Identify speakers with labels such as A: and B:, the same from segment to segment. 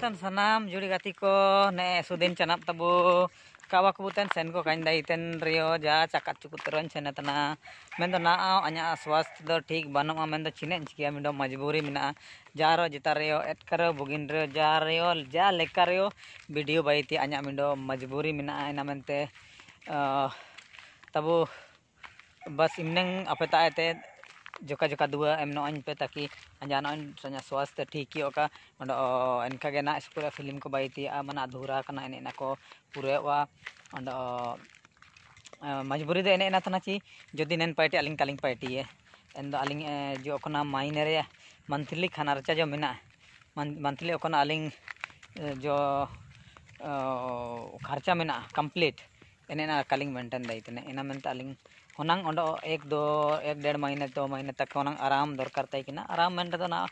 A: तन सनाम जुड़ी गाती को ने सुदिन चनाप तबो कावा कबूतन सेन को काइन दाई तेन रियो जा चाकात चुकुतरन सेन तना मेन दो ना आओ अन्या स्वास्थ्य दो ठीक बनो आ मेन दो चिने चिकिया मिडो मजबूरी मिना जा रो जिता रियो एट करो बुगिन रियो जा रियो जा लेका रियो वीडियो बाईती अन्या मिडो मजबूरी मिना इना मेनते तबो बस इमनेंग अपेता ते ᱡᱚᱠᱟ ᱡᱚᱠᱟ ᱫᱩᱣᱟ ᱮᱢ ᱱᱚᱜᱼᱟᱹᱧ ᱯᱮ ᱛᱟᱠᱤ ᱟᱸᱡᱟ ᱱᱚᱜᱼᱟᱹᱧ ᱥᱚᱧᱟ ᱥᱣᱟᱥᱛᱷ ᱴᱷᱤᱠ ᱚᱠᱟ ᱮᱱᱠᱟ ᱜᱮ ᱱᱟ ᱥᱠᱩᱞ ᱯᱷᱤᱞᱤᱢ ᱠᱚ ᱵᱟᱭ ᱛᱤᱭᱟ ᱢᱟᱱᱟ ᱟᱫᱷᱩᱨᱟ ᱠᱟᱱᱟ ᱮᱱᱮ ᱱᱟᱠᱚ ᱯᱩᱨᱟᱹᱣᱟ ᱚᱸᱰᱮ मजबूरी एने एना था ची जो नैन पार्टी आलिंग कालिंग पार्टी है एन आलिंग जो माइने मंथली खाना रचा जो मेना मंथली आलिंग जो खर्चा मेना कम्प्लीट एनेना कालिंग मेंटेन दाई तने एना मेंते एक दो एक डेढ़ महीने दो महीने तक होनंग आराम दरकार ताई आराम मेंटे तो ना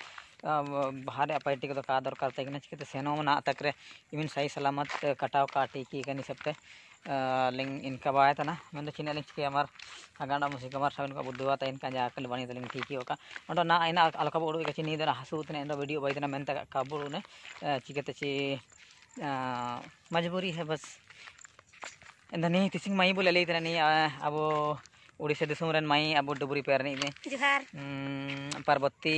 A: भारे पैटी को तो का दरकार ताई किना चिकते ना तो तकरे इमिन सही सलामत कटाव काटी की हिसाब से लिंग इनका बाय था ना मैं तो चिन्ह लिंग के हमार अगाड़ा मुसीक हमार सब इनका बुद्धवा था इनका जा कल बनी तलिंग तो ठीक ही होगा मतलब ना इन अलका बोड़ के चिन्ह इधर हंसू उतने इंदो वीडियो बाई इतना मैं तक काबू ने चिकते ची मजबूरी है बस दानी तीसिंग माई बोले लेते नहीं अब उड़ीसा दिसम माई अब डुबरी पेर जोहार पार्वती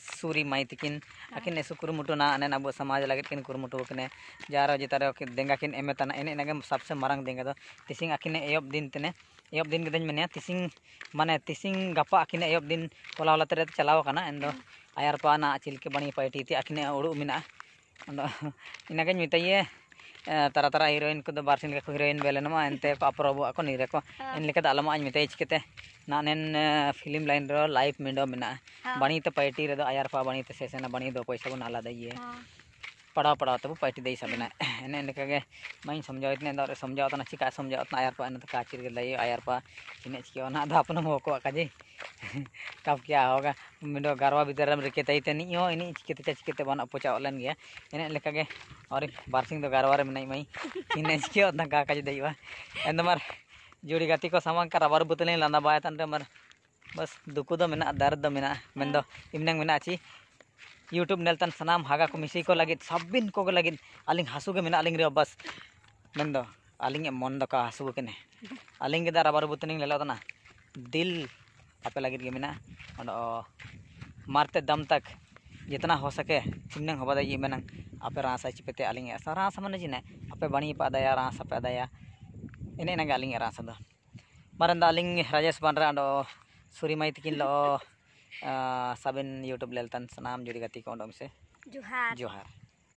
A: सूरी माई तकिन अकिन कुरुमुटुना अब समाज लगे किन कुरुमुटुकने जार जेतार देंगा किन एमेताना एने एने सबसे मारंग देंगा तो तीसिंग अकिन एब दिन तेने एब दिन गदन मने तीसिंग माने तीसिंग गपा अकिन एब दिन कोला लतरे चलावकना कना एन दो आयार पाना चिलके बणी पाइटी ती अकिन उड़ु मिना इनगे मिताये ᱛᱟᱨᱟ ᱛᱟᱨᱟ ᱦᱤᱨᱳᱭᱤᱱ ᱠᱚᱫᱚ ᱵᱟᱨᱥᱤᱧ ᱞᱮᱠᱟ ᱠᱚ ᱦᱤᱨᱳᱭᱤᱱ ᱵᱮᱞᱮᱱᱚᱢᱟ ᱮᱱᱛᱮ ᱠᱚ ᱟᱯᱨᱚᱵᱚᱜ ᱟᱠᱚ ᱱᱤᱨᱟ ᱠᱚ ᱮᱱᱞᱮᱠᱟ ᱟᱞᱚᱢᱟ ᱟᱡ ᱢᱮᱛᱮ ᱪᱤᱠᱟᱹᱛᱮ ᱱᱟᱱᱮᱱ ᱯᱷᱤᱞᱤᱢ ᱞᱟᱭᱤᱱ ᱨᱮ ᱞᱟᱭᱤᱯ ᱢᱮᱰᱚ ᱢᱮᱱᱟᱜᱼᱟ ᱵᱟᱹᱱᱤ ᱛᱮ ᱯᱟᱭᱴᱤ ᱨᱮᱫᱚ ᱟᱭᱟᱨ ᱯᱟ ᱵᱟᱹᱱᱤ ᱛᱮ ᱥᱮᱥᱮᱱᱟ ᱵᱟᱹᱱᱤ ᱫᱚ ᱯᱚᱭᱥᱟ ᱵᱚᱱ ᱟᱞᱟᱫᱟ ᱤᱭᱟᱹ पढ़ाओ पढ़ाओ तब पैटी दई सब एने एने के मैं समझाओ इतने दौर समझाओ तना चिका समझाओ तना आयार पा तो काचिर के लई आयार पा चिने चिके ना दा अपना मो को काजी तब क्या होगा मेरे गारवा बिदार रिकेते नहीं इन चिकेते चिकेते बन पोचा इन और बारसिंग दो गारवा में मई इन चिके का काज एंद मार जोड़ी गति को सामान का रबर बुतल लादा बाय मार बस दुकु तो मेना दर्द तो मेना मेन दो इमनंग मेना ची यूट्यूब नेलतन सनाम हागा को मिसी को लगे सबिन को लगे आलिंग हासू के मेना बस मेन दो मन दो का हासू के दा रबर बुतल लेलो तना दिल आप लगे मारते दम तक जितना हो सके चिमन होबाद ये मेना आप रासा चिपते आलिंग रासा मन जिने आप बणी पादा रासा पेदा इन इनगे आलिंग रासा दो मरंद राजेश बनरा अंडो सूरी माई तकिन लो यूट्यूब लेलतन सनाम जुड़ी गति को से जोहार